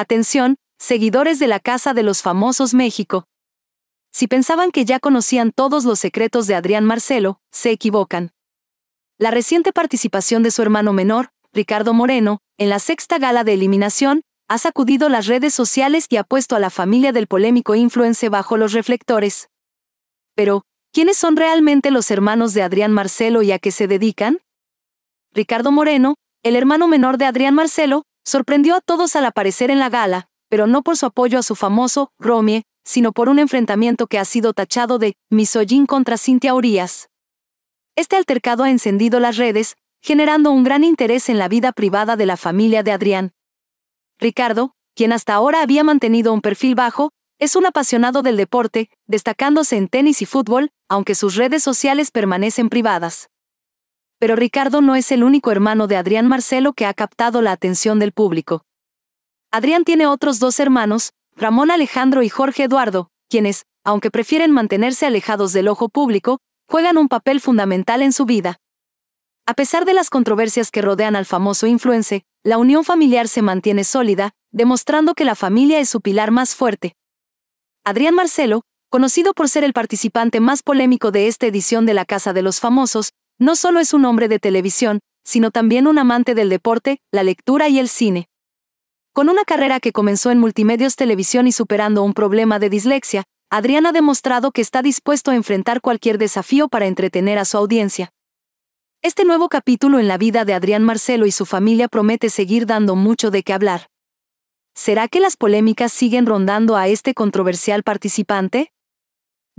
Atención, seguidores de la Casa de los Famosos México. Si pensaban que ya conocían todos los secretos de Adrián Marcelo, se equivocan. La reciente participación de su hermano menor, Ricardo Moreno, en la sexta gala de eliminación, ha sacudido las redes sociales y ha puesto a la familia del polémico influence bajo los reflectores. Pero, ¿quiénes son realmente los hermanos de Adrián Marcelo y a qué se dedican? Ricardo Moreno, el hermano menor de Adrián Marcelo, Sorprendió a todos al aparecer en la gala, pero no por su apoyo a su famoso Romie, sino por un enfrentamiento que ha sido tachado de Misoyín contra Cintia Urias. Este altercado ha encendido las redes, generando un gran interés en la vida privada de la familia de Adrián. Ricardo, quien hasta ahora había mantenido un perfil bajo, es un apasionado del deporte, destacándose en tenis y fútbol, aunque sus redes sociales permanecen privadas pero Ricardo no es el único hermano de Adrián Marcelo que ha captado la atención del público. Adrián tiene otros dos hermanos, Ramón Alejandro y Jorge Eduardo, quienes, aunque prefieren mantenerse alejados del ojo público, juegan un papel fundamental en su vida. A pesar de las controversias que rodean al famoso influencer, la unión familiar se mantiene sólida, demostrando que la familia es su pilar más fuerte. Adrián Marcelo, conocido por ser el participante más polémico de esta edición de La Casa de los Famosos, no solo es un hombre de televisión, sino también un amante del deporte, la lectura y el cine. Con una carrera que comenzó en multimedios televisión y superando un problema de dislexia, Adrián ha demostrado que está dispuesto a enfrentar cualquier desafío para entretener a su audiencia. Este nuevo capítulo en la vida de Adrián Marcelo y su familia promete seguir dando mucho de qué hablar. ¿Será que las polémicas siguen rondando a este controversial participante?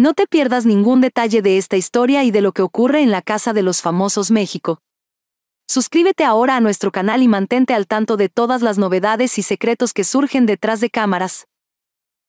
No te pierdas ningún detalle de esta historia y de lo que ocurre en la Casa de los Famosos México. Suscríbete ahora a nuestro canal y mantente al tanto de todas las novedades y secretos que surgen detrás de cámaras.